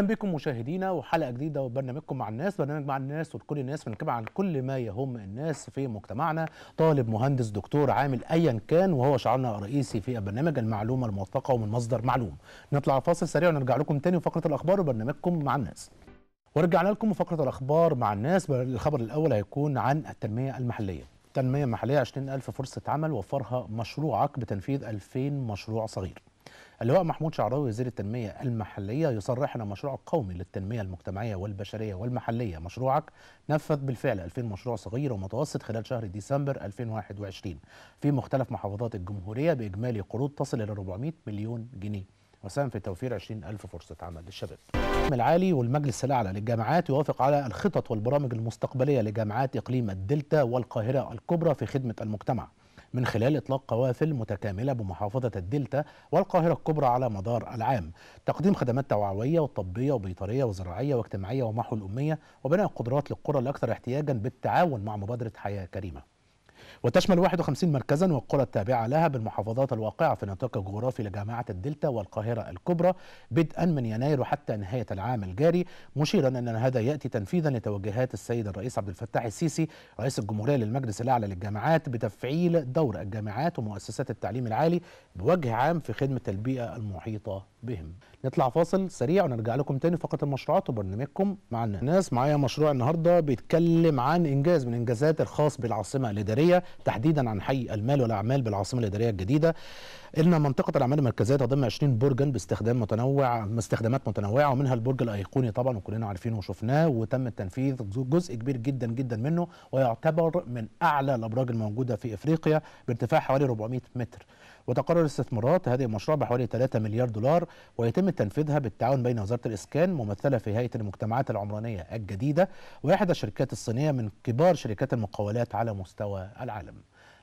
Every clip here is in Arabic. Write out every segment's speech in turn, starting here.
اهلا بكم مشاهدينا وحلقه جديده وبرنامجكم مع الناس برنامج مع الناس ولكل الناس بنتكلم عن كل ما يهم الناس في مجتمعنا طالب مهندس دكتور عامل ايا كان وهو شعارنا الرئيسي في البرنامج المعلومه الموثقه ومن مصدر معلوم نطلع فاصل سريع ونرجع لكم تاني وفقره الاخبار وبرنامجكم مع الناس ورجعنا لكم فقره الاخبار مع الناس الخبر الاول هيكون عن التنميه المحليه التنميه المحليه 20000 فرصه عمل وفرها مشروعك بتنفيذ 2000 مشروع صغير اللواء محمود شعراوي وزير التنمية المحلية يصرح أن مشروع قومي للتنمية المجتمعية والبشرية والمحلية مشروعك نفذ بالفعل 2000 مشروع صغير ومتوسط خلال شهر ديسمبر 2021 في مختلف محافظات الجمهورية بإجمالي قروض تصل إلى 400 مليون جنيه وساهم في توفير 20 ألف فرصة عمل للشباب العالي والمجلس الأعلى للجامعات يوافق على الخطط والبرامج المستقبلية لجامعات إقليم الدلتا والقاهرة الكبرى في خدمة المجتمع من خلال إطلاق قوافل متكاملة بمحافظة الدلتا والقاهرة الكبرى على مدار العام تقديم خدمات توعوية وطبية وبيطرية وزراعية واجتماعية ومحو الأمية وبناء القدرات للقرى الأكثر احتياجا بالتعاون مع مبادرة حياة كريمة وتشمل 51 مركزا والقرى التابعة لها بالمحافظات الواقعة في نطاق الجغرافي لجامعة الدلتا والقاهرة الكبرى بدءا من يناير وحتى نهاية العام الجاري مشيرا أن هذا يأتي تنفيذا لتوجيهات السيد الرئيس عبد الفتاح السيسي رئيس الجمهورية للمجلس الأعلى للجامعات بتفعيل دور الجامعات ومؤسسات التعليم العالي بوجه عام في خدمة البيئة المحيطة بهم نطلع فاصل سريع ونرجع لكم تاني فقط المشروعات وبرنامجكم مع الناس معايا مشروع النهارده بيتكلم عن انجاز من انجازات الخاص بالعاصمه الاداريه تحديدا عن حي المال والاعمال بالعاصمه الاداريه الجديده ان منطقه الاعمال المركزيه تضم 20 برجا باستخدام متنوع استخدامات متنوعه ومنها البرج الايقوني طبعا وكلنا عارفينه وشفناه وتم التنفيذ جزء كبير جدا جدا منه ويعتبر من اعلى الابراج الموجوده في افريقيا بارتفاع حوالي 400 متر وتقرر استثمارات هذه المشروع بحوالي 3 مليار دولار ويتم تنفيذها بالتعاون بين وزارة الإسكان ممثلة في هيئة المجتمعات العمرانية الجديدة وإحدى الشركات الصينية من كبار شركات المقاولات على مستوى العالم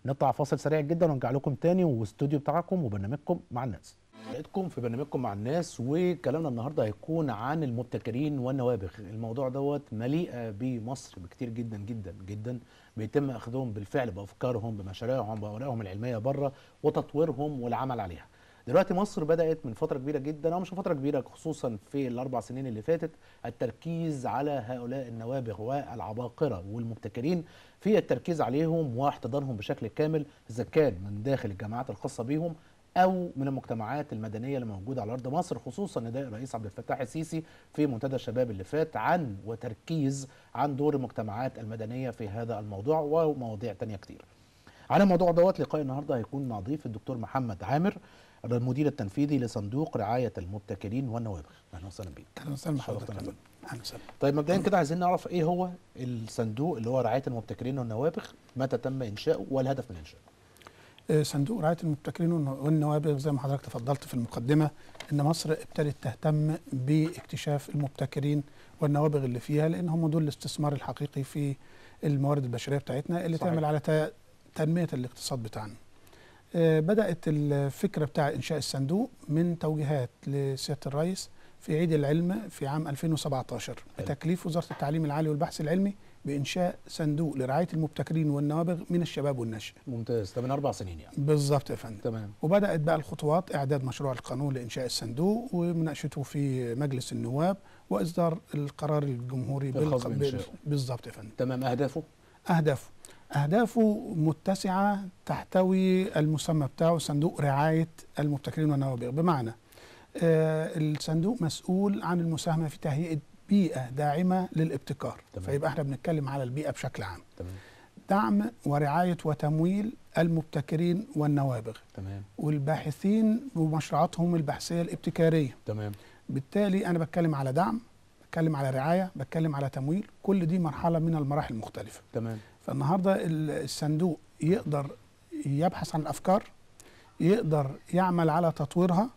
نطلع فاصل سريع جدا ونرجع لكم تاني واستوديو بتاعكم وبرنامجكم مع الناس لقيتكم في برنامجكم مع الناس وكلامنا النهارده هيكون عن المبتكرين والنوابغ الموضوع دوت مليئه بمصر بكتير جدا جدا جدا بيتم اخذهم بالفعل بافكارهم بمشاريعهم باوراقهم العلميه بره وتطويرهم والعمل عليها دلوقتي مصر بدات من فتره كبيره جدا او مش فتره كبيره خصوصا في الاربع سنين اللي فاتت التركيز على هؤلاء النوابغ والعباقره والمبتكرين في التركيز عليهم واحتضانهم بشكل كامل اذا كان من داخل الجامعات الخاصه بيهم او من المجتمعات المدنيه اللي موجوده على ارض مصر خصوصا نداء الرئيس عبد الفتاح السيسي في منتدى الشباب اللي فات عن وتركيز عن دور المجتمعات المدنيه في هذا الموضوع ومواضيع تانية كتير. على الموضوع دوت لقاء النهارده هيكون مع ضيف الدكتور محمد عامر المدير التنفيذي لصندوق رعايه المبتكرين والنوابغ. اهلا وسهلا بيك. اهلا وسهلا بحضرتك. طيب مبدئيا كده عايزين نعرف ايه هو الصندوق اللي هو رعايه المبتكرين والنوابغ متى تم انشاؤه والهدف من انشاؤه؟ صندوق رعايه المبتكرين والنوابغ زي ما حضرتك تفضلت في المقدمه ان مصر ابتدت تهتم باكتشاف المبتكرين والنوابغ اللي فيها لان هم دول الاستثمار الحقيقي في الموارد البشريه بتاعتنا اللي صحيح. تعمل على تنميه الاقتصاد بتاعنا. آه، بدات الفكره بتاع انشاء الصندوق من توجيهات لسياده الرئيس في عيد العلم في عام 2017 بتكليف وزاره التعليم العالي والبحث العلمي بانشاء صندوق لرعايه المبتكرين والنوابغ من الشباب والنشأ. ممتاز ده من اربع سنين يعني. بالظبط يا فندم. تمام. وبدات بقى الخطوات اعداد مشروع القانون لانشاء الصندوق ومناقشته في مجلس النواب واصدار القرار الجمهوري بالظبط يا فندم. تمام اهدافه؟ اهدافه أهدافه متسعة تحتوي المسمى بتاعه صندوق رعاية المبتكرين والنوابغ بمعنى آه الصندوق مسؤول عن المساهمة في تهيئة بيئه داعمه للابتكار تمام. فيبقى احنا بنتكلم على البيئه بشكل عام تمام. دعم ورعايه وتمويل المبتكرين والنوابغ تمام. والباحثين ومشروعاتهم البحثيه الابتكاريه تمام بالتالي انا بتكلم على دعم بتكلم على رعايه بتكلم على تمويل كل دي مرحله من المراحل المختلفه تمام فالنهارده الصندوق يقدر يبحث عن الافكار يقدر يعمل على تطويرها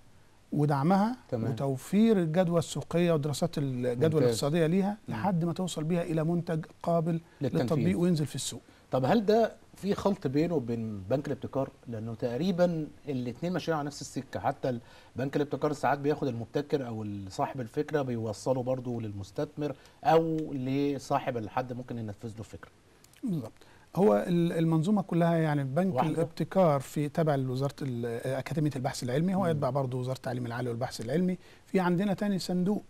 ودعمها تمام. وتوفير الجدوى السوقيه ودراسات الجدوى الاقتصاديه ليها لحد ما توصل بيها الى منتج قابل للتطبيق وينزل في السوق طب هل ده في خلط بينه وبين بنك الابتكار لانه تقريبا الاثنين ماشيين على نفس السكه حتى بنك الابتكار ساعات بياخد المبتكر او صاحب الفكره بيوصله برضه للمستثمر او لصاحب الحد ممكن ينفذ له فكره بالظبط هو المنظومه كلها يعني بنك الابتكار في تبع لوزاره اكاديميه البحث العلمي هو يتبع برضه وزاره التعليم العالي والبحث العلمي في عندنا تاني صندوق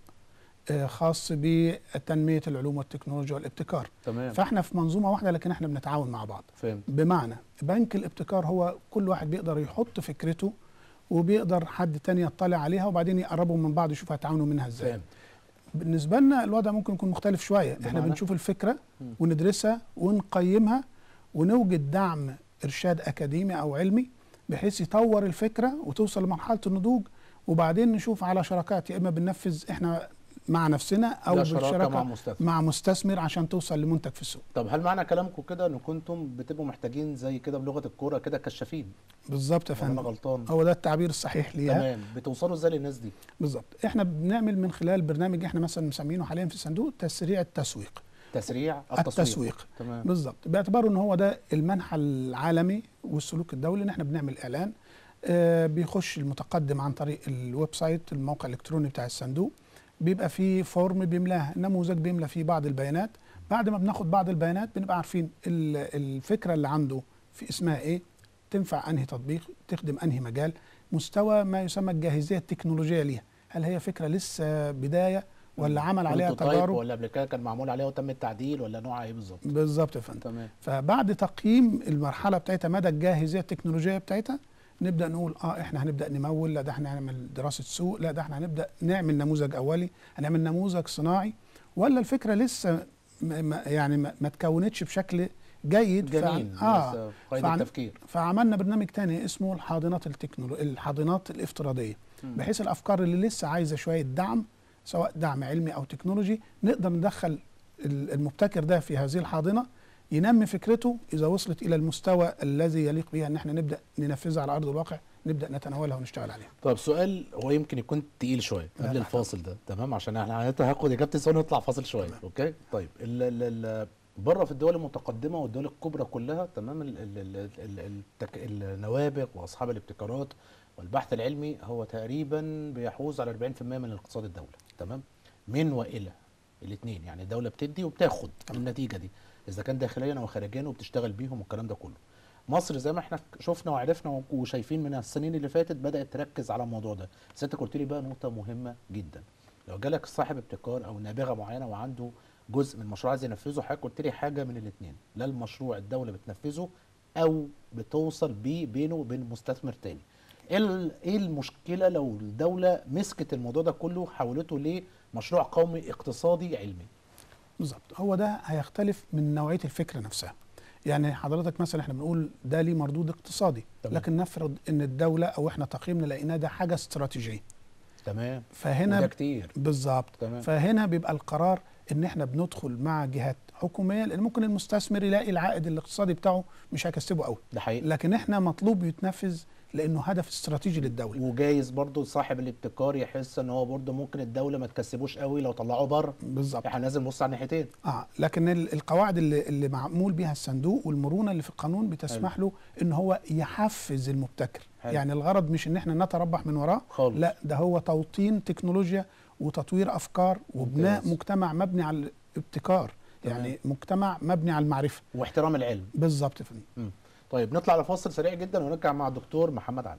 آه، خاص بتنميه العلوم والتكنولوجيا والابتكار تمام. فاحنا في منظومه واحده لكن احنا بنتعاون مع بعض فهمت. بمعنى بنك الابتكار هو كل واحد بيقدر يحط فكرته وبيقدر حد تاني يطلع عليها وبعدين يقربوا من بعض يشوفوا هيتعاونوا منها ازاي فهمت. بالنسبه لنا الوضع ممكن يكون مختلف شويه احنا بنشوف الفكره وندرسها ونقيمها ونوجد دعم ارشاد اكاديمي او علمي بحيث يطور الفكره وتوصل لمرحله النضوج وبعدين نشوف على شراكات يا اما بننفذ احنا مع نفسنا او بالشراكه مع مستثمر. مع مستثمر عشان توصل لمنتج في السوق طب هل معنى كلامكم كده ان كنتم بتبقوا محتاجين زي كده بلغه الكوره كده كشافين بالظبط يا فندم انا غلطان هو ده التعبير الصحيح ليها تمام بتوصلوا ازاي للناس دي بالظبط احنا بنعمل من خلال برنامج احنا مثلا مسمينه حاليا في الصندوق تسريع التسويق التسريع التسويق, التسويق. تمام. بالظبط باعتباره ان هو ده المنحى العالمي والسلوك الدولي ان احنا بنعمل اعلان آه بيخش المتقدم عن طريق الويب سايت الموقع الالكتروني بتاع الصندوق بيبقى فيه فورم بيملاه نموذج بيملى فيه بعض البيانات بعد ما بناخد بعض البيانات بنبقى عارفين الفكره اللي عنده في اسمها ايه تنفع انهي تطبيق تخدم انهي مجال مستوى ما يسمى الجاهزيه التكنولوجيه ليها هل هي فكره لسه بدايه ولا عمل عليها تجارب ولا قبل كده كان معمول عليها وتم التعديل ولا نوعها ايه بالظبط بالظبط يا فندم فبعد تقييم المرحله بتاعتها مدى الجاهزيه التكنولوجيه بتاعتها نبدا نقول اه احنا هنبدا نمول لا ده احنا هنعمل دراسه سوق لا ده احنا هنبدا نعمل نموذج اولي هنعمل نموذج صناعي ولا الفكره لسه ما يعني ما تكونتش بشكل جيد جميل اه قيد التفكير فعملنا برنامج تاني اسمه الحاضنات التكنولو الحاضنات الافتراضيه بحيث الافكار اللي لسه عايزه شويه دعم سواء دعم علمي او تكنولوجي نقدر ندخل المبتكر ده في هذه الحاضنه ينمي فكرته اذا وصلت الى المستوى الذي يليق بها ان يعني احنا نبدا ننفذها على ارض الواقع نبدا نتناولها ونشتغل عليها. طب سؤال هو يمكن يكون تقيل شويه قبل الفاصل ده تمام عشان احنا يعني هاخد اجابه السؤال ونطلع فاصل شويه اوكي؟ طيب الـ الـ الـ بره في الدول المتقدمه والدول الكبرى كلها تمام الـ الـ الـ التك النوابغ واصحاب الابتكارات والبحث العلمي هو تقريبا بيحوز على 40% من الاقتصاد الدوله. تمام من والى الاثنين يعني الدوله بتدي وبتاخد تمام. النتيجه دي اذا كان داخليا او خارجيا وبتشتغل بيهم والكلام ده كله مصر زي ما احنا شفنا وعرفنا وشايفين من السنين اللي فاتت بدات تركز على الموضوع ده بس انت قلت لي بقى نقطه مهمه جدا لو جالك صاحب ابتكار او نابغه معينه وعنده جزء من مشروع عايز ينفذه حضرتك قلت لي حاجه من الاثنين لا المشروع الدوله بتنفذه او بتوصل بيه بينه وبين مستثمر تاني ايه المشكله لو الدوله مسكت الموضوع ده كله وحولته لمشروع قومي اقتصادي علمي بالظبط هو ده هيختلف من نوعيه الفكره نفسها يعني حضرتك مثلا احنا بنقول ده ليه مردود اقتصادي تمام. لكن نفرض ان الدوله او احنا تقييمنا لقيناه ده حاجه استراتيجيه تمام فهنا ده كتير بالظبط فهنا بيبقى القرار ان احنا بندخل مع جهات حكوميه لان ممكن المستثمر يلاقي العائد الاقتصادي بتاعه مش هيكسبه قوي ده حقيقي لكن احنا مطلوب يتنفذ لانه هدف استراتيجي للدوله وجايز برضو صاحب الابتكار يحس ان هو برضو ممكن الدوله ما تكسبوش قوي لو طلعوه بره بالظبط احنا لازم نبص على الناحيتين اه لكن القواعد اللي, اللي معمول بيها الصندوق والمرونه اللي في القانون بتسمح حلو. له ان هو يحفز المبتكر حلو. يعني الغرض مش ان احنا نتربح من وراه خالص. لا ده هو توطين تكنولوجيا وتطوير افكار وبناء ممتاز. مجتمع مبني على الابتكار يعني مجتمع مبني على المعرفه واحترام العلم بالظبط فندم طيب نطلع لفاصل سريع جدا ونرجع مع الدكتور محمد علي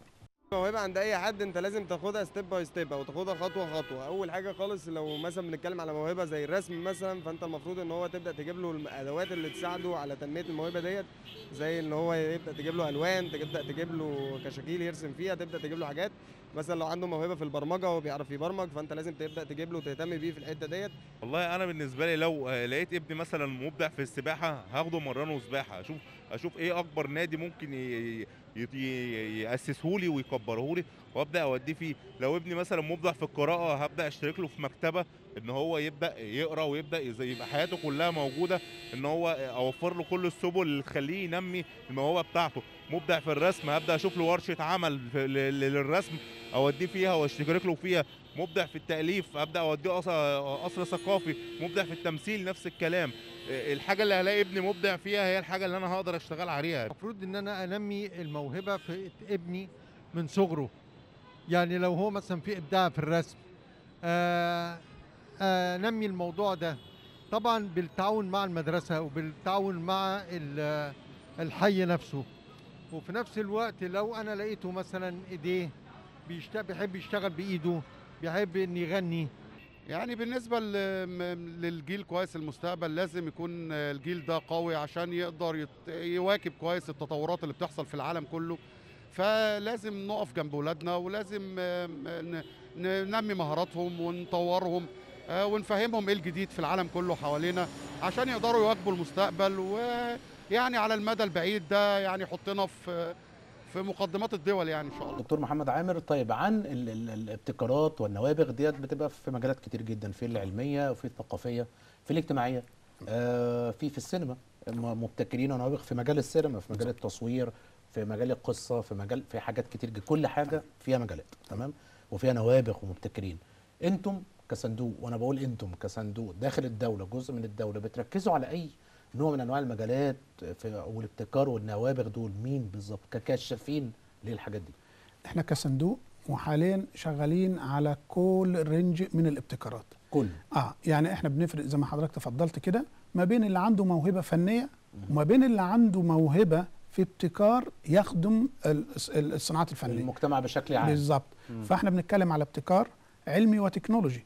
موهبه عند اي حد انت لازم تاخدها ستيب باي ستيب او تاخدها خطوه خطوه اول حاجه خالص لو مثلا بنتكلم على موهبه زي الرسم مثلا فانت المفروض ان هو تبدا تجيب له الادوات اللي تساعده على تنميه الموهبه ديت زي ان هو يبدا تجيب له الوان تبدا تجيب له كشاكيل يرسم فيها تبدا تجيب له حاجات مثلا لو عنده موهبه في البرمجه وبيعرف يبرمج فانت لازم تبدا تجيب له تهتم بيه في الحته ديت والله انا بالنسبه لي لو آه، لقيت ابني مثلا مبدع في السباحه هاخده مرنه سباحه اشوف اشوف ايه اكبر نادي ممكن ياسسه لي ويكبره لي وابدا اوديه فيه لو ابني مثلا مبدع في القراءه هبدا اشترك له في مكتبه ان هو يبدا يقرا ويبدا يبقى حياته كلها موجوده ان هو اوفر له كل السبل اللي تخليه ينمي الموهبه بتاعته مبدع في الرسم هبدا اشوف له ورشه عمل للرسم اوديه فيها واشترك له فيها مبدع في التاليف ابدا اوديه قصر ثقافي مبدع في التمثيل نفس الكلام آه، الحاجه اللي هلاقي ابني مبدع فيها هي الحاجه اللي انا هقدر اشتغل عليها المفروض ان انا انمي الموهبه في ابني من صغره يعني لو هو مثلا في ابداع في الرسم آه، آه، انمي الموضوع ده طبعا بالتعاون مع المدرسه وبالتعاون مع الحي نفسه وفي نفس الوقت لو انا لقيته مثلا ايديه بيحب يشتغل بايده بيحب ان يغني يعني بالنسبة للجيل كويس المستقبل لازم يكون الجيل ده قوي عشان يقدر يواكب كويس التطورات اللي بتحصل في العالم كله فلازم نقف جنب ولادنا ولازم آه، ننمي مهاراتهم ونطورهم آه، ونفهمهم ايه الجديد في العالم كله حوالينا عشان يقدروا يواكبوا المستقبل ويعني على المدى البعيد ده يعني يحطنا في في مقدمات الدول يعني ان شاء الله دكتور محمد عامر طيب عن الابتكارات والنوابغ ديت بتبقى في مجالات كتير جدا في العلميه وفي الثقافيه في الاجتماعيه آه في في السينما مبتكرين ونوابغ في مجال السينما في مجال التصوير في مجال القصه في مجال في حاجات كتير جدا كل حاجه فيها مجالات تمام وفيها نوابغ ومبتكرين انتم كصندوق وانا بقول انتم كصندوق داخل الدوله جزء من الدوله بتركزوا على اي نوع من انواع المجالات في والابتكار والنوابغ دول مين بالظبط ككشافين للحاجات دي احنا كصندوق وحاليا شغالين على كل رينج من الابتكارات كل اه يعني احنا بنفرق زي ما حضرتك تفضلت كده ما بين اللي عنده موهبه فنيه وما بين اللي عنده موهبه في ابتكار يخدم الصناعات الفنيه المجتمع بشكل عام بالظبط فاحنا بنتكلم على ابتكار علمي وتكنولوجي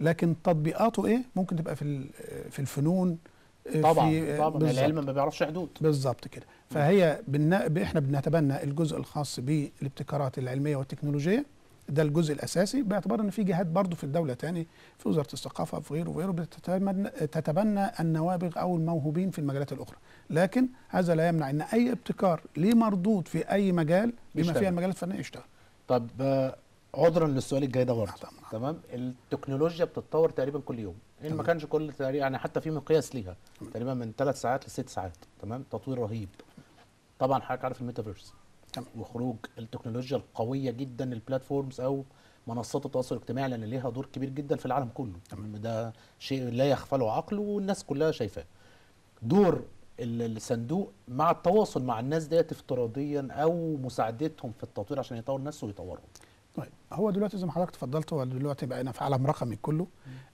لكن تطبيقاته ايه ممكن تبقى في في الفنون آه، طبعا آه، طبعا العلم ما بيعرفش حدود بالظبط كده فهي بنا احنا بنتبنى الجزء الخاص بالابتكارات العلميه والتكنولوجيه ده الجزء الاساسي باعتبار ان في جهات برضه في الدوله تاني في وزاره الثقافه في غيره وغيره بتتبنى النوابغ او الموهوبين في المجالات الاخرى لكن هذا لا يمنع ان اي ابتكار ليه مردود في اي مجال بما فيها المجالات الفنيه يشتغل طب آه، عذرا للسؤال الجاي ده برضه نعم، تمام التكنولوجيا بتتطور تقريبا كل يوم ان ما كانش كل تقريبا يعني حتى في مقياس ليها تقريبا من ثلاث ساعات لست ساعات تمام تطوير رهيب طبعا حضرتك عارف الميتافيرس وخروج التكنولوجيا القويه جدا البلاتفورمز او منصات التواصل الاجتماعي لان ليها دور كبير جدا في العالم كله تمام يعني ده شيء لا يخفى له عقله والناس كلها شايفاه دور الصندوق مع التواصل مع الناس ديت افتراضيا او مساعدتهم في التطوير عشان يطور نفسه ويطورهم طيب هو دلوقتي زي ما حضرتك تفضلت هو دلوقتي بقينا في عالم رقمي كله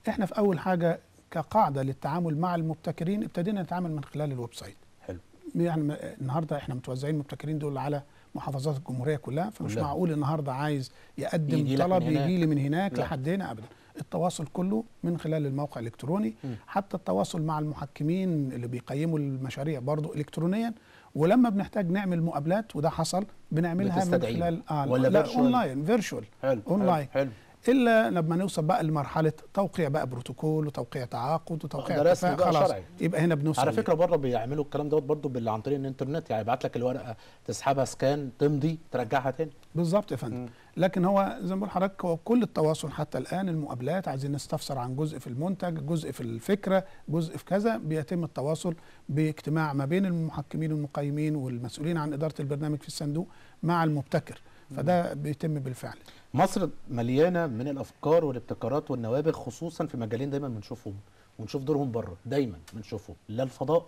احنا في اول حاجه كقاعده للتعامل مع المبتكرين ابتدينا نتعامل من خلال الويب سايت حلو يعني النهارده احنا متوزعين المبتكرين دول على محافظات الجمهوريه كلها فمش كلها. معقول النهارده عايز يقدم يجي طلب يجي لي من هناك لا. لحد هنا ابدا التواصل كله من خلال الموقع الالكتروني م. حتى التواصل مع المحكمين اللي بيقيموا المشاريع برضه الكترونيا ولما بنحتاج نعمل مقابلات وده حصل بنعملها من خلال آه ولا لا اونلاين فيرتشوال اونلاين حلو, حلو. الا لما نوصل بقى لمرحله توقيع بقى بروتوكول وتوقيع تعاقد وتوقيع اتفاق خلاص شرعي. يبقى هنا بنوصل على فكره بره بيعملوا الكلام دوت برضه عن طريق الانترنت يعني يبعت لك الورقه تسحبها سكان تمضي ترجعها تاني بالظبط يا فندم لكن هو زي ما بقول لحضرتك هو كل التواصل حتى الان المقابلات عايزين نستفسر عن جزء في المنتج جزء في الفكره جزء في كذا بيتم التواصل باجتماع ما بين المحكمين والمقيمين والمسؤولين عن اداره البرنامج في الصندوق مع المبتكر فده بيتم بالفعل مصر مليانه من الافكار والابتكارات والنوابغ خصوصا في مجالين دايما بنشوفهم ونشوف دورهم بره دايما بنشوفهم لا الفضاء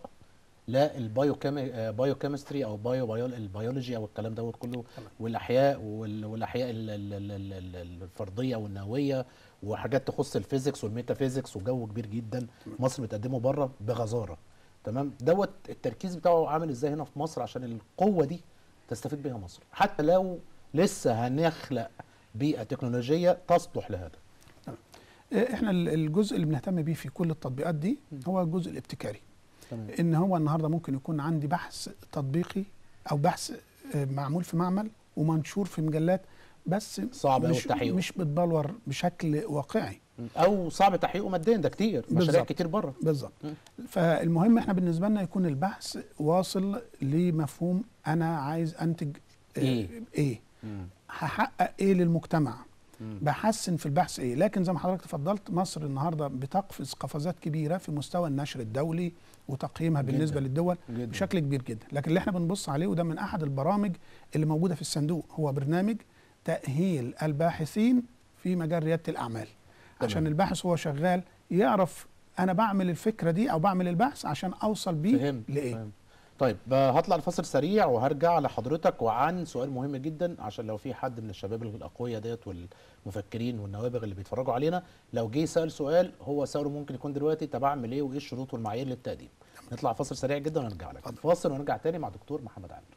لا البايو بايو كيمستري او بايو, بايو البيولوجي او الكلام دوت كله والاحياء والاحياء الفرديه والنوويه وحاجات تخص الفيزيكس والميتافيزيكس وجو كبير جدا مصر بتقدمه بره بغزاره تمام دوت التركيز بتاعه عامل ازاي هنا في مصر عشان القوه دي تستفيد بيها مصر حتى لو لسه هنخلق بيئه تكنولوجيه تصلح لهذا نعم. احنا الجزء اللي بنهتم بيه في كل التطبيقات دي هو الجزء الابتكاري تمام. ان هو النهارده ممكن يكون عندي بحث تطبيقي او بحث آه، معمول في معمل ومنشور في مجلات بس صعب مش تحقيقه مش بتبلور بشكل واقعي او صعب تحقيقه ماديا ده كتير مشاريع كتير بره بالظبط فالمهم احنا بالنسبه لنا يكون البحث واصل لمفهوم انا عايز انتج آه، ايه, إيه؟ هحقق ايه للمجتمع بحسن في البحث ايه لكن زي ما حضرتك تفضلت مصر النهارده بتقفز قفزات كبيره في مستوى النشر الدولي وتقييمها جداً بالنسبه للدول جداً بشكل كبير جدا لكن اللي احنا بنبص عليه وده من احد البرامج اللي موجوده في الصندوق هو برنامج تاهيل الباحثين في مجال رياده الاعمال طبعا. عشان الباحث هو شغال يعرف انا بعمل الفكره دي او بعمل البحث عشان اوصل بيه لايه طيب آه، هطلع لفاصل سريع وهرجع لحضرتك وعن سؤال مهم جدا عشان لو في حد من الشباب الاقوياء ديت والمفكرين والنوابغ اللي بيتفرجوا علينا لو جه سال سؤال هو سؤاله ممكن يكون دلوقتي طب اعمل ايه وايه الشروط والمعايير للتقديم نطلع فصل سريع جدا ونرجع لك فاصل ونرجع تاني مع دكتور محمد عامر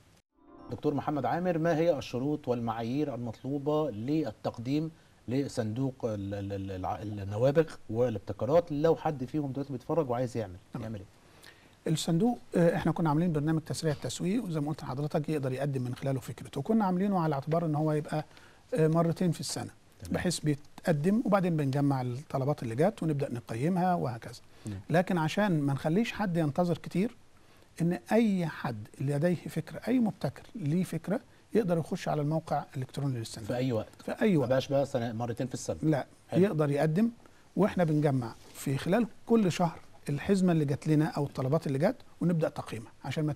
دكتور محمد عامر ما هي الشروط والمعايير المطلوبه للتقديم لصندوق النوابغ والابتكارات لو حد فيهم دلوقتي بيتفرج وعايز يعمل يعمل ايه الصندوق آه، احنا كنا عاملين برنامج تسريع التسويق وزي ما قلت لحضرتك يقدر يقدم من خلاله فكرته وكنا عاملينه على اعتبار ان هو يبقى آه، مرتين في السنه بحيث بيتقدم وبعدين بنجمع الطلبات اللي جت ونبدا نقيمها وهكذا نعم. لكن عشان ما نخليش حد ينتظر كتير ان اي حد اللي لديه فكره اي مبتكر ليه فكره يقدر يخش على الموقع الالكتروني للصندوق في اي وقت في اي وقت ما بقى سنة مرتين في السنه لا حلو. يقدر يقدم واحنا بنجمع في خلال كل شهر الحزمه اللي جات لنا او الطلبات اللي جت ونبدا تقييمها عشان ما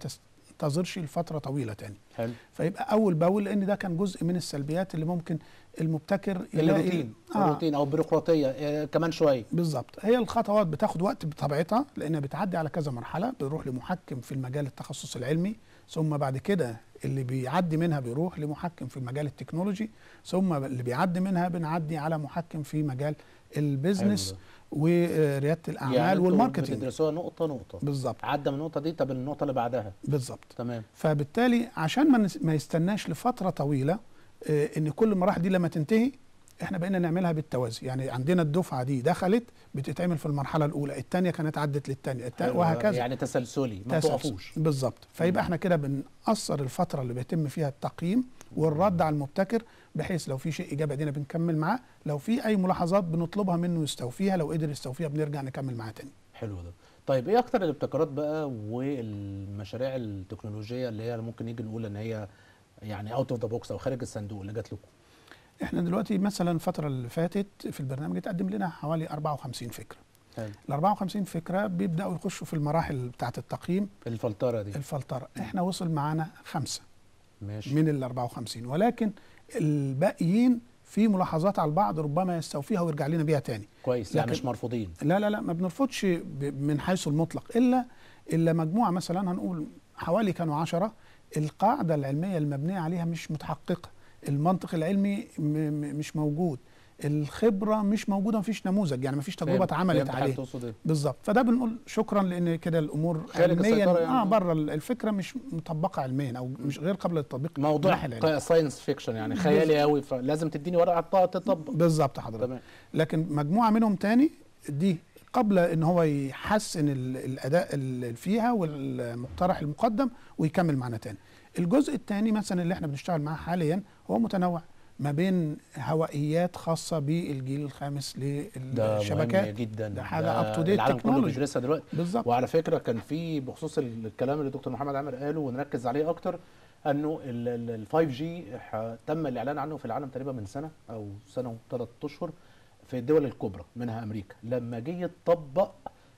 تنتظرش لفتره طويله تاني حلو فيبقى اول باول لان ده كان جزء من السلبيات اللي ممكن المبتكر الروتين آه. الروتين او البيروقراطيه آه كمان شويه بالظبط هي الخطوات بتاخد وقت بطبيعتها لانها بتعدي على كذا مرحله بيروح لمحكم في المجال التخصص العلمي ثم بعد كده اللي بيعدي منها بيروح لمحكم في مجال التكنولوجي ثم اللي بيعدي منها بنعدي على محكم في مجال البيزنس حلو. ورياده الاعمال يعني والماركتنج بتدرسوها نقطه نقطه بالظبط عدى من النقطه دي طب النقطه اللي بعدها بالظبط تمام فبالتالي عشان ما يستناش لفتره طويله آه، ان كل المراحل دي لما تنتهي احنا بقينا نعملها بالتوازي يعني عندنا الدفعه دي دخلت بتتعمل في المرحله الاولى الثانيه كانت عدت للثانيه أيوة، وهكذا يعني تسلسلي ما توقفوش بالظبط فيبقى احنا كده بنقصر الفتره اللي بيتم فيها التقييم والرد على المبتكر بحيث لو في شيء اجابه علينا بنكمل معاه لو في اي ملاحظات بنطلبها منه يستوفيها لو قدر يستوفيها بنرجع نكمل معاه تاني حلو ده طيب ايه اكتر الابتكارات بقى والمشاريع التكنولوجيه اللي هي ممكن نيجي نقول ان هي يعني اوت اوف ذا بوكس او خارج الصندوق اللي جات لكم احنا دلوقتي مثلا الفتره اللي فاتت في البرنامج اتقدم لنا حوالي 54 فكره ال 54 فكره بيبداوا يخشوا في المراحل بتاعه التقييم الفلتره دي الفلتره احنا وصل معانا خمسه ماشي من ال 54 ولكن الباقيين في ملاحظات على البعض ربما يستوفيها ويرجع لنا بيها تاني كويس يعني مش مرفوضين لا لا لا ما بنرفضش من حيث المطلق الا الا مجموعه مثلا هنقول حوالي كانوا 10 القاعده العلميه المبنيه عليها مش متحققه المنطق العلمي مش موجود الخبره مش موجوده مفيش نموذج يعني مفيش تجربه اتعملت عليه بالظبط فده بنقول شكرا لان كده الامور علميا يعني اه بره الفكره مش مطبقه علميا او مش غير قابله للتطبيق موضوع ساينس فيكشن يعني خيالي قوي فلازم تديني ورقه تطبق بالظبط حضرتك تمام لكن مجموعه منهم تاني دي قبل ان هو يحسن الاداء اللي فيها والمقترح المقدم ويكمل معنا تاني الجزء الثاني مثلا اللي احنا بنشتغل معاه حاليا هو متنوع ما بين هوائيات خاصه بالجيل الخامس للشبكات ده جدا ده حاجه اب تو ديت تكنولوجي كله دلوقتي بالظبط وعلى فكره كان في بخصوص الكلام اللي دكتور محمد عامر قاله ونركز عليه اكتر انه ال 5 جي تم الاعلان عنه في العالم تقريبا من سنه او سنه وثلاث اشهر في الدول الكبرى منها امريكا لما جه يطبق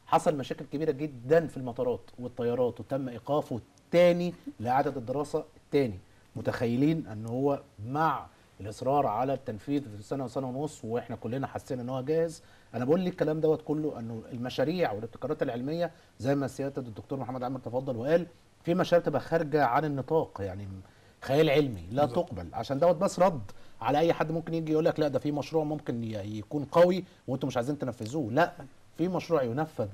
حصل مشاكل كبيره جدا في المطارات والطيارات وتم ايقافه تاني لاعاده الدراسه تاني متخيلين ان هو مع الاصرار على التنفيذ في سنه وسنه ونص واحنا كلنا حسينا ان هو جاهز انا بقول لي الكلام دوت كله انه المشاريع والابتكارات العلميه زي ما سياده الدكتور محمد عامر تفضل وقال في مشاريع تبقى خارجه عن النطاق يعني خيال علمي لا تقبل عشان دوت بس رد على اي حد ممكن يجي يقول لك لا ده في مشروع ممكن يكون قوي وانتم مش عايزين تنفذوه لا في مشروع ينفذ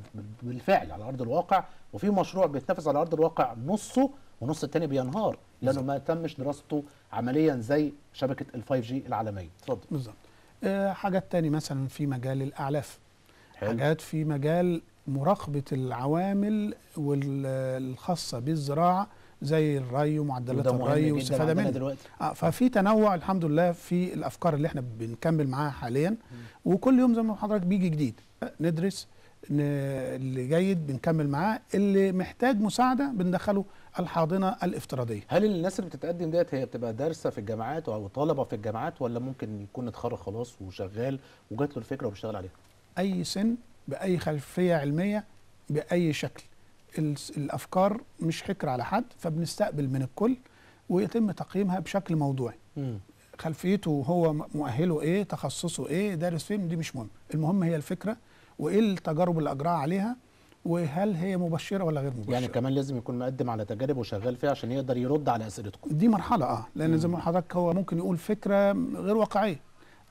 بالفعل على ارض الواقع وفي مشروع بيتنفذ على ارض الواقع نصه ونص التاني بينهار لانه ما تمش دراسته عمليا زي شبكه ال5 جي العالميه اتفضل بالظبط آه، حاجات تاني مثلا في مجال الاعلاف حلو. حاجات في مجال مراقبه العوامل والخاصه بالزراعه زي الري ومعدلات الري والاستفاده منها دلوقتي اه ففي تنوع الحمد لله في الافكار اللي احنا بنكمل معاها حاليا م. وكل يوم زي ما حضرتك بيجي جديد آه، ندرس اللي جيد بنكمل معاه اللي محتاج مساعده بندخله الحاضنه الافتراضيه هل الناس اللي بتتقدم ديت هي بتبقى دارسه في الجامعات او طالبه في الجامعات ولا ممكن يكون اتخرج خلاص وشغال وجات له الفكره وبيشتغل عليها اي سن باي خلفيه علميه باي شكل الافكار مش حكر على حد فبنستقبل من الكل ويتم تقييمها بشكل موضوعي م. خلفيته هو مؤهله ايه تخصصه ايه دارس فين دي مش مهم المهم هي الفكره وايه التجارب اللي اجراها عليها وهل هي مبشره ولا غير مبشره يعني كمان لازم يكون مقدم على تجارب وشغال فيها عشان يقدر يرد على اسئلتكم دي مرحله اه لان زي ما حضرتك هو ممكن يقول فكره غير واقعيه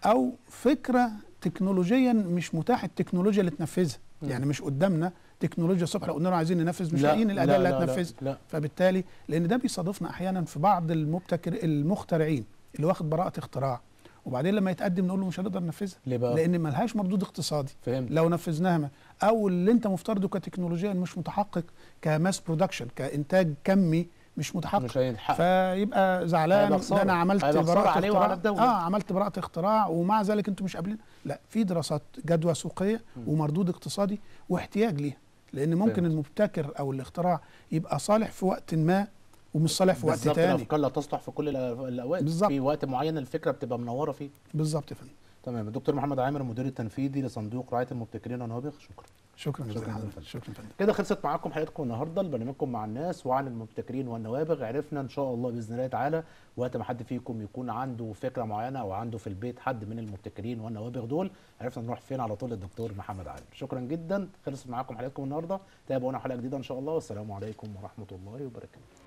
او فكره تكنولوجيا مش متاح التكنولوجيا اللي تنفذها يعني مش قدامنا تكنولوجيا الصبح لو قلنا له عايزين ننفذ مش لاقيين الاداه اللي هتنفذ لا لا لا فبالتالي لان ده بيصادفنا احيانا في بعض المبتكر المخترعين اللي واخد براءه اختراع وبعدين لما يتقدم نقول له مش هنقدر ننفذها لان ما لان مردود اقتصادي فهمت. لو نفذناها او اللي انت مفترضه كتكنولوجيا مش متحقق كماس برودكشن كانتاج كمي مش متحقق مش هينحقق فيبقى زعلان ده انا عملت براءة اختراع اه عملت براءة اختراع ومع ذلك انتم مش قابلين لا في دراسات جدوى سوقية ومردود اقتصادي واحتياج ليها لان ممكن فهمت. المبتكر او الاختراع يبقى صالح في وقت ما ومش صالح في وقت تاني بالظبط الافكار لا تصلح في كل الاوقات في وقت معين الفكره بتبقى منوره فيه بالظبط يا فندم تمام الدكتور محمد عامر المدير التنفيذي لصندوق رعايه المبتكرين والنوابغ شكرا شكرا جزيلا شكرا, شكرا كده خلصت معاكم حلقتكم النهارده لبرنامجكم مع الناس وعن المبتكرين والنوابغ عرفنا ان شاء الله باذن الله تعالى وقت ما حد فيكم يكون عنده فكره معينه او عنده في البيت حد من المبتكرين والنوابغ دول عرفنا نروح فين على طول للدكتور محمد عامر شكرا جدا خلصت معاكم حلقتكم النهارده تابعونا حلقه جديده ان شاء الله والسلام عليكم ورحمه الله وبركاته